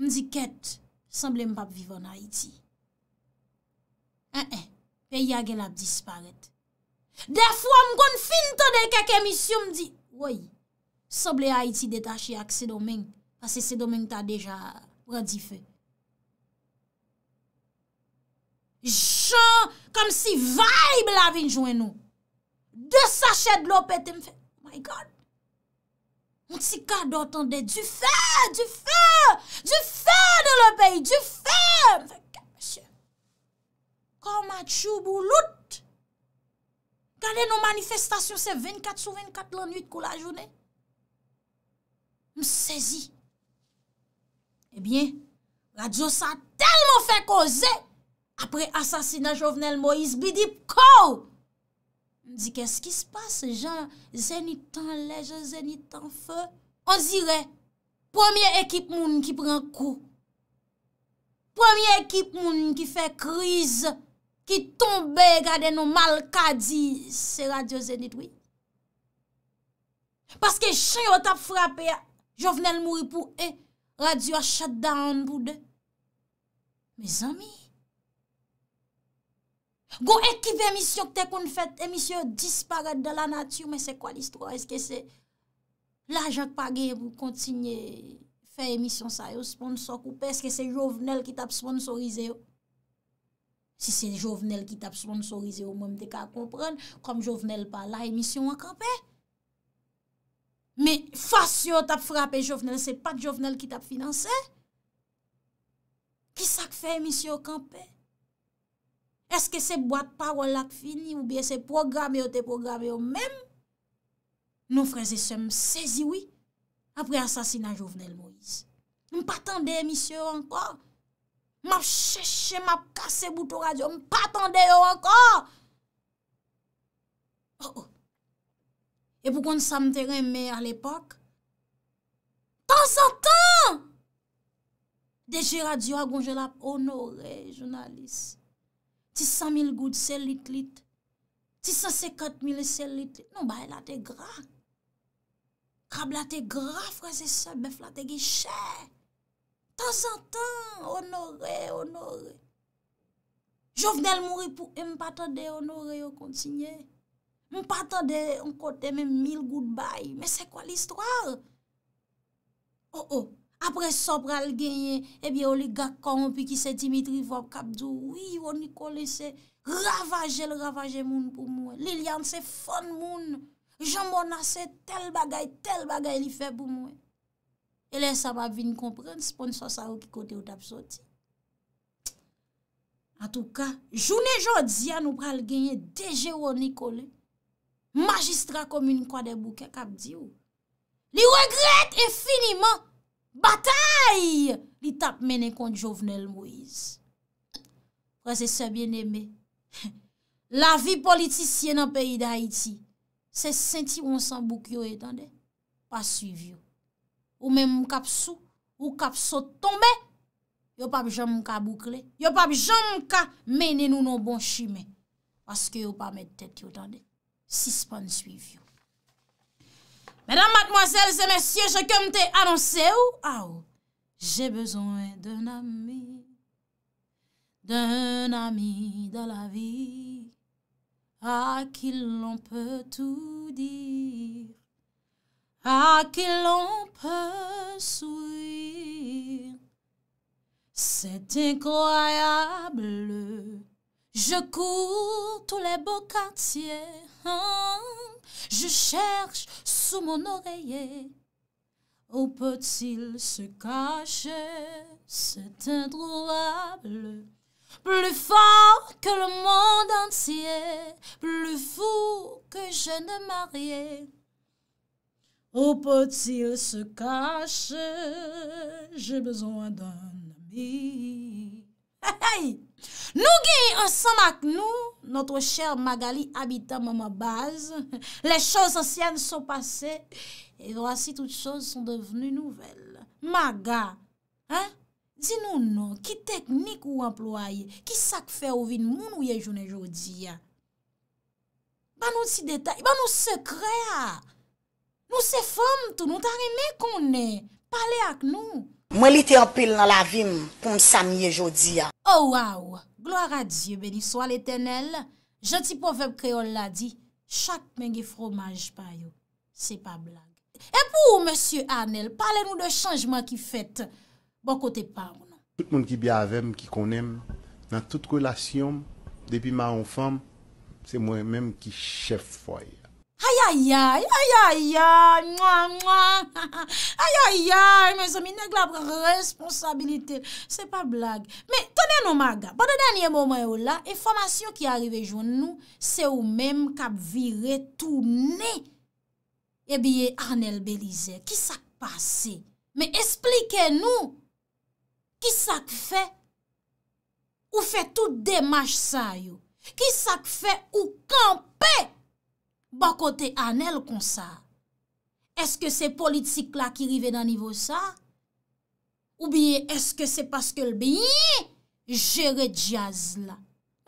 m di ket, sanble m pap vivan Haiti. En en, pe yagel ap disparet. De fwa, m kon fin tan de kek emisyon, m di, woy, sanble Haiti detache ak se domen, pase se domen ta deja pradi fey. chan, kom si vaib la vin jwen nou, de sache de lopete, mi fè, my God, moun si kade otan de, di fè, di fè, di fè de lopè, di fè, mi fè, kache, koma chou bou lout, kade nou manifestasyon, se 24 sou 24 l'anuit kou la jounè, mi sezi, e bien, la dios sa telman fè ko zè, apre asasina Jovenel Moïse, bi di pou kou. Di kes ki se passe, jan Zenit en leje, Zenit en feu, on zire, premier ekip moun ki pren kou, premier ekip moun ki fe kriz, ki tombe gade nou mal kadi, se radio Zenit, oui. Paske chen yo tap frape, Jovenel Moui pou e, radio a shut down pou de. Me zami, Gon ekive emisyon ke te kon fèt, emisyon disparat de la natyon, men se kwa l'istro? Eske se la jak pa ge pou kontinye fè emisyon sa yo sponsor koupe? Eske se jovenel ki tap sponsorize yo? Si se jovenel ki tap sponsorize yo, mwen dek a kompren, kom jovenel pa la emisyon wak anpe? Men fasyon tap frape jovenel, se pa jovenel ki tap finanse? Ki sa k fè emisyon wak anpe? Eske se boat parol lak fini ou biye se programe yo te programe yo menm? Nou freze se mseziwi apre asasina jovenel Moïse. M pa tende emisyon yo ankor? M ap cheshe, m ap kase bouto radyo, m pa tende yo ankor? Oh oh! E pou kon sa mte reme al epok? Tan sa tan! Deje radyo agon jel ap onore, jounaliste. 600.000 gout sel lit lit, 650.000 sel lit lit, nou baye la te gra. Krab la te gra, freze sebe, beflate ge che. Tan san tan, onore, onore. Jof del mouri pou, e m patade onore yo kontinye. M patade, m kote, m mil gout baye, me se kwa listwar? Oh oh, apre so pral genye, ebyè ou li gaka an, pi ki se Dimitri vop kap di ou, wii ou Nikole se ravaje, l ravaje moun pou mwen, li liyan se fon moun, jambona se tel bagay, tel bagay li fe pou mwen, e lè sa ma vin kompren, sponso sa ou pi kote ou tap soti. An tou ka, jounè jòd ziyan ou pral genye, deje ou Nikole, magistra komin kwa de bouke kap di ou, li regret e finiman, Batay li tap mene kont Jovenel Moïse. Kwa se se bien eme, la vi politisye nan peyi da Haiti, se senti wonsan bouk yo etande, pa suiv yo. Ou men mkapsou, ou kapsou tombe, yo pa bjam mka boukle, yo pa bjam mka mene nou nou bon chime. Paske yo pa met tete yo etande, sispan suiv yo. Madame, mademoiselle, c'est messieurs, j'ai comme t'ai annoncé, ouh, ah, aouh. J'ai besoin d'un ami, d'un ami dans la vie, A qui l'on peut tout dire, a qui l'on peut sourire, C'est incroyable. Je cours tous les beaux quartiers, hein. je cherche sous mon oreiller. Où peut-il se cacher, cet bleu Plus fort que le monde entier, plus fou que je ne mariais. Où peut-il se cacher? J'ai besoin d'un ami. Nou genye ansan ak nou, notre chèr Magali abita mama baz, le chòs ansyen son pase, e vrasi tout chòs son devenu nouvel. Maga, di nou nou, ki teknik ou employe, ki sak fe ouvi moun ou ye jounen joudi ya? Ban nou si detay, ban nou se kre ya, ah. nou se fom tou, nou ta reme konen, pale ak nou. Mwen li te opil nan la vim kon sa miye jodi ya. Ou oh, waw, gloar a Diyo meni swal etenel, janti povem kreol la di, chak menge fromaj pa yo, se pa blan. E pou ou monsie Arnel, pale nou de chanjman ki fet, bon kote pa ou nan. Tout moun ki bi avem, ki konem, nan tout relasyon, depi ma oufam, se mwen menm ki chef foye. Ayayay, ayayay, mwa mwa, ayayay, mwen se mi neg la responsabilite, se pa blag. Me, tene nou maga, bada denye momen yo la, e formasyon ki arive joun nou, se ou menm kap vire tou ne. E eh biye Arnel Belize, ki sak pase? Me, esplike nou, ki sak fe? Ou fe tout demache sa yo? Ki sak fe ou kampe? Bakote bon Anel konsa Eske se politik la ki rive nan nivou sa Ou biye eske se paske lbe Jere diaz la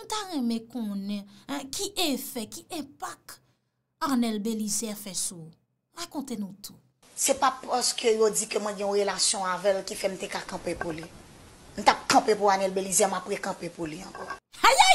Nta reme konen Ki e fe, ki e pak Anel Belize e fesou Rekonte nou tou Se pa poske yo di keman yon relasyon avel Ki fe mte ka kampe pou li Nta kampe pou Anel Belize Ma pre kampe pou li anpo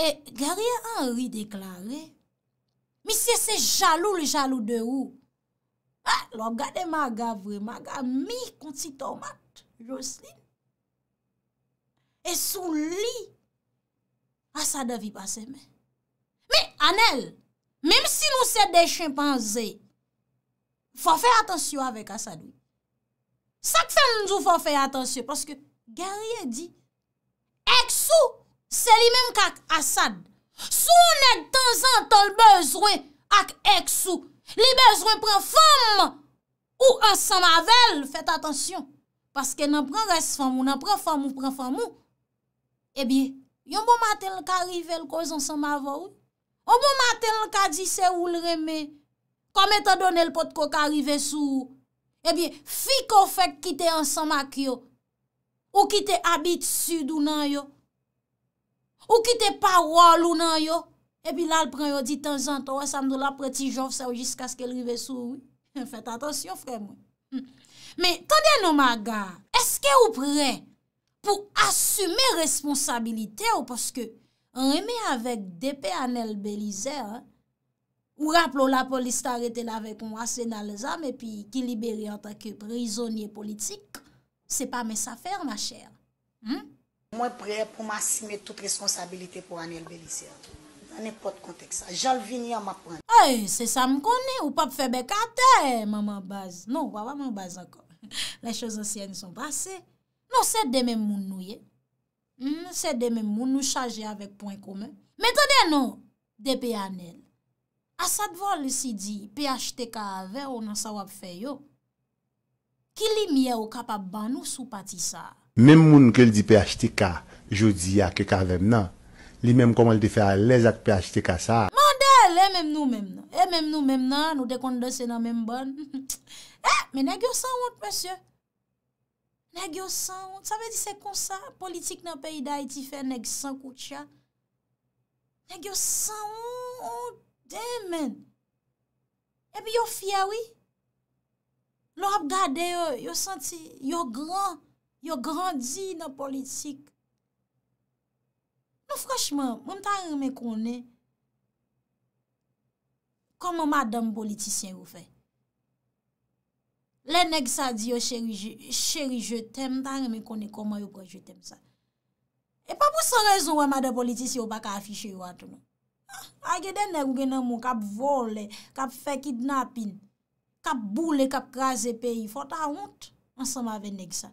E garye anri deklare, mi se se jalou le jalou de ou, lor gade maga vre, maga mi konti tomat, jousli, e sou li, asa davi pase men. Mi anel, mem si nou se de chimpanzé, fò fè atensyo avek asa di. Sak fè mounzou fò fè atensyo, paske garye di, ek sou, Se li menm kak asad. Sou nek tanzan tol bezwen ak ek sou. Li bezwen pren fom ou ansanm avel. Fet atensyon. Paske nan pren res fom ou nan pren fom ou pren fom ou. Ebi, yon bo maten l ka rive l koz ansanm ava ou. Obo maten l ka jise ou l reme. Kome ta done l pot ko ka rive sou. Ebi, fi ko fek kite ansanm ak yo. Ou kite abit sud ou nan yo. Ou ki te parol ou nan yo? E pi la l pren yo di tan zan ton, wè sa mdou la preti jof sa ou jiska skèl rive sou. Fèt atensyon frem. Hmm. Mè, tèndè nou ma gar, eske ou pren pou asume responsabilite ou paske an remè avèk depè an el belize, ou rapplou la polis t'arete la vèk ou asè nan lèzame e pi ki liberi an takè prizonye politik, se pa mè sa fèr, ma chèr. Mè? Hmm? Mwen pre pou masime tout reskonsabilite pou Anel Belissian. Nan epote kontek sa. Jalvini a ma pren. Oy, se sa m konen, ou pap febe kate, mama baz. Non, wala m baz akon. Le choz asye ni son base. Non se demen moun nouye. Non se demen moun nou chaje avek pon kome. Metode non, depe Anel. Asad vo le si di, pe achete ka ave, ou nan sawap fe yo. Kili miye ou kapap banou sou patisa, Mem moun ke li di PHTK, jodi a ke kavem nan. Li menm koman li te fe alèz ak PHTK sa. Man del, e menm nou menm nan. E menm nou menm nan, nou dekondose nan menm ban. Eh, men negyo san wot, monsye. Negyo san wot. Sa ve di se konsa, politik nan peyida iti fe negyo san kout ya. Negyo san wot. Demen. Ebi yo fiawi. Lo ap gade yo senti, yo gran. yo grandi nan politik. Nou fweshman, mwen tan reme konen, koman madan politisyen yo fe? Le neg sa di yo, cheri, cheri, jotem, tan reme konen koman yo kwa jotem sa. E pa pou sa rezon wè madan politisyen yo baka afishe yo atoun. Agye dene ou genen moun, kap vole, kap fe kidnapin, kap boule, kap graze peyi, fwa ta ont, mwen san ma ven neg sa.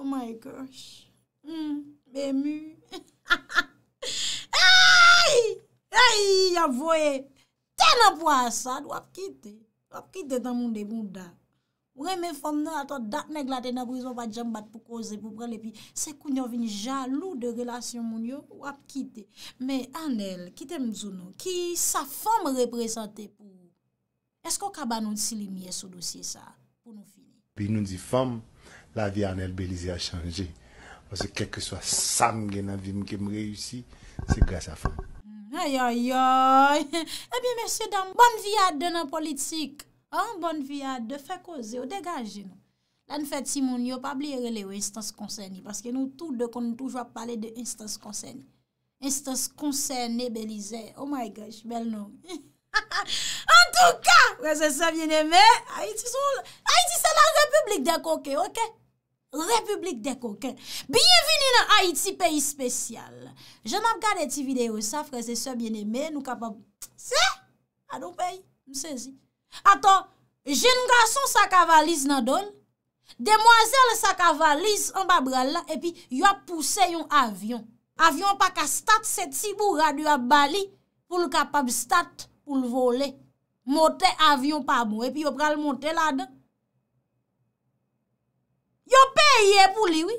Oh my gosh, hmm, bèmù. Ay, ay, yavoye, ten apwa asad, wap kite, wap kite tan moun de moun dak. Wè mè fòm nan atò, dak neg la ten apwiz wap jambat pou koze, pou pral epi. Se koun yo vin jalou de relasyon moun yo, wap kite. Mè anèl, kite mzoun nou, ki sa fòm represante pou. Esko kaba nou si li miye sou dosye sa pou nou fi? Pi nou di fòm. La vi an el Belize a chanje. Ose kek ke swa sam gen an vi mke m reyusi, se grase a fan. Ay ay ay! Ebi mese dam, bon vi ad de nan politik. Bon vi ad de fe koze ou degaje nou. Lan fet si moun yo pa bli rele ou instance konsen ni. Paske nou tout de kon toujwa pale de instance konsen. Instance konsen ne Belize. Oh my gosh, bel nom. En tou ka, wese sa vye ne me, a iti sa la republik de koke, ok? Republik de kokè Bienveni nan Haiti, peyi spesyal Je nan gade ti video sa, freze se bieneme Nou kapab, se? Adon peyi, msezi Atan, jen nga son saka valiz nan don Demoiselle saka valiz an babral la Epi, yo ap puse yon avyon Avyon pa ka stat se ti bou radio ap Bali Pou nou kapab stat pou nou vole Monte avyon pa mou bon, Epi, yo pral monte la dan Yo peyi e pou liwi.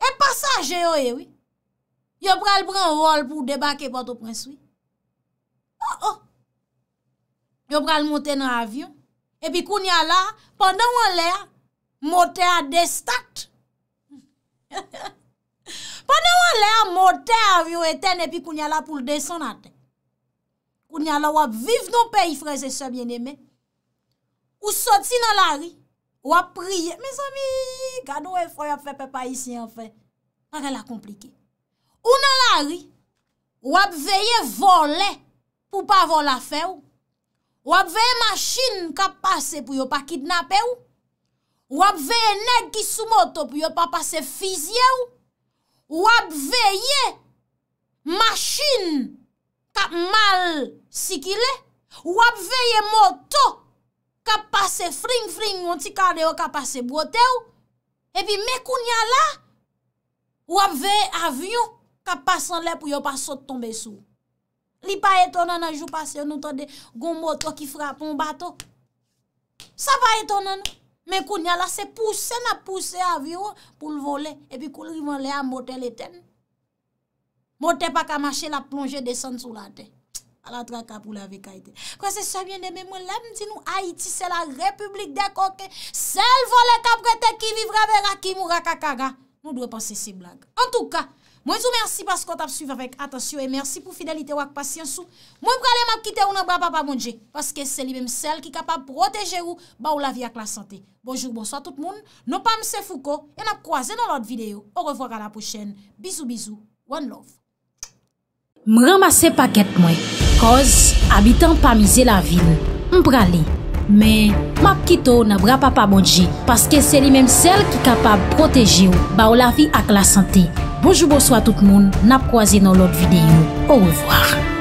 E pasaje yo ewi. Yo pral pran rol pou debake pato prinswi. Oh, oh. Yo pral monte nan avyon. E pi koun ya la, pandan wan le a, mote a destat. Pandan wan le a, mote avyon eten, e pi koun ya la pou l'desan ate. Koun ya la wap vive nan peyi freze sebyen eme. Ou soti nan la ri. Wap priye, mes ami, gado we fwoy ap fe pepa isi an fe. An re la komplike. Unan la ri, wap veye vole pou pa vol a fe ou. Wap veye maschin kap pase pou yo pa kidnap e ou. Wap veye neg ki sou moto pou yo pa pase fizye ou. Wap veye maschin kap mal sikile. Wap veye moto. kap pase fring fring yon ti kade yon kap pase bote ou, epi mè kou nya la, wap ve avyon, kap pasan lè pou yon pa sot tombe sou. Li pa etonan nan jou pase, nou tonde gombo to ki frap pou mbato. Sa pa etonan nan, mè kou nya la se pousse, mè kou nya la se pousse avyon pou l'vole, epi kou l'vole a mote lè ten. Mote pa kamache la plonge desan sou la ten. A la traka pou la vekaiten. Kwa se sobyen deme, mwen lem di nou Haiti se la republik de koke. Sel volen kap rete ki livra ve rakim ou rakakaga. Mwen dwe panse se blag. En touka, mwen sou mersi paskot ap suyve vek. Atansyo e mersi pou fidelite wak pasyansou. Mwen pralem ap kite ou nan bra pa pa mounje. Paske se li menm sel ki kapap proteje ou ba ou la vi ak la sante. Bonjou bonso a tout moun. Non pa mse fouko. E nap kwa ze nan lot videyo. Ou revwara la pou chen. Bizou bizou. One love. M ramase paket mwen, koz abitan pa mize la vil, m pra li. Men, map kito nan bra pa pa modji, paske se li menm sel ki kapab proteji ou, ba ou la vi ak la sante. Bojoubo swa tout moun, nap kwa zi nan lot videyo. Ou revoar.